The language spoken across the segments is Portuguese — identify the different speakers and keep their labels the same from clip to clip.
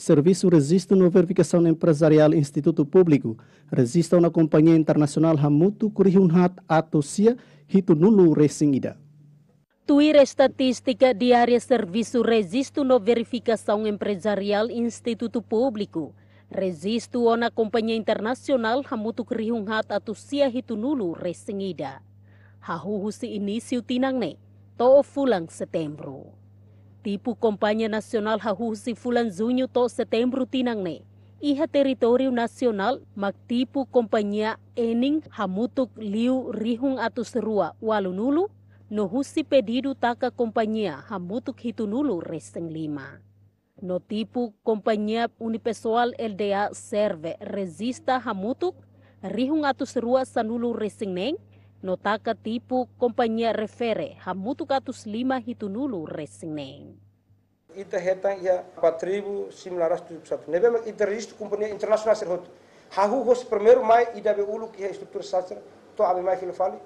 Speaker 1: Serviço registro na verificação empresarial Instituto Público. Registro na Companhia Internacional Hamutu Kurihunhat Atosia hitunulu Resingida.
Speaker 2: Tuir Estatística diária Serviço Registro na Verificação Empresarial Instituto Público. Registro na Companhia Internacional Hamutu Kurihunhat Atosia hitunulu resingida Resingida. Hahuhusi início tinangne. Tofulang fulang setembro. Tipo Companhia Nacional hahusi fulanzunho to setembro tinangne. Iha teritório nacional magtipo companhia ening hamutuk liu rihung atus rua walunulu no husi pedido taka companhia hamutuk hitunulu resteng lima. No tipo companhia unipessoal LDA serve resista hamutuk rihung atus rua sanulu resteng neng notaka ketipu kompanya refere katus lima hitunulu resineng.
Speaker 1: Ita hetang ya patribu simlaras tujuh satu. Nebe mak ita registu kompanhia internasional serhot. Hahu hos primeiro mai ida be ulu ki struktur sasar to abe mai filfali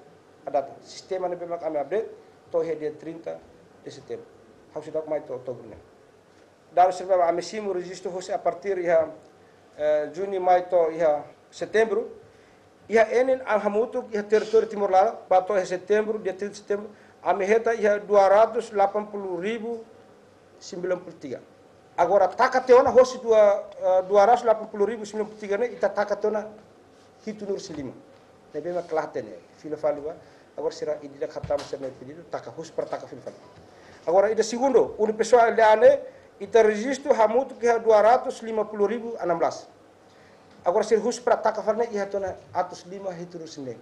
Speaker 1: adata. Sistema nebe mak ame update to he dia 30 di setembro. Hau sitok mai to outubro ne. Dar serba ame simu registu hos a partir ia ya, eh, juni mai to ia ya September. ia enin alhamutu ia teritori Timor Leste, bateu em setembro, dia 30 de setembro, a merreta ia 280.093. Agora, taca teona hoje 280.093, né? Ita taca teona hitu nur silima. Nebe ma klahate né? Agora será idida khatam serna pedido, taca hoje para taca filo Agora, ida segundo, uni pessoal de ane, ita registro hamutuk ia 250.016. Agora, se rus para ataca, fala, ia tona atus Lima, Rituru Sinem.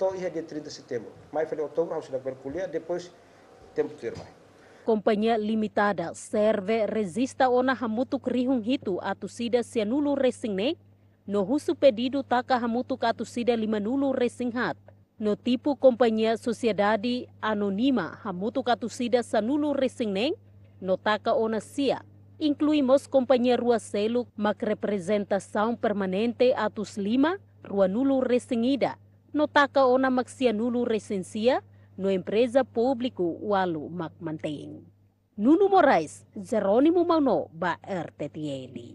Speaker 1: To ia dia 30 setembro. Mai fale outubro, house da Berculha, depois, tempo terma.
Speaker 2: Kompanya Limitada serve resista ona hamutuk rihung hitu sida sianulu resigne, no husu pedidu taka hamutuk nulu limanulu hat, No tipu kompanya sosiedadi Anonima hamutuk sida sanulu resigne, no taka ona sia incluímos Companhia Rua Selo, representação permanente a Lima, Rua Nulo Resenhida, Taca ona maksia Nulo Recencia, no empresa público Walu Mantém. Nuno Moraes, Jerônimo Mauno, ba RTTL.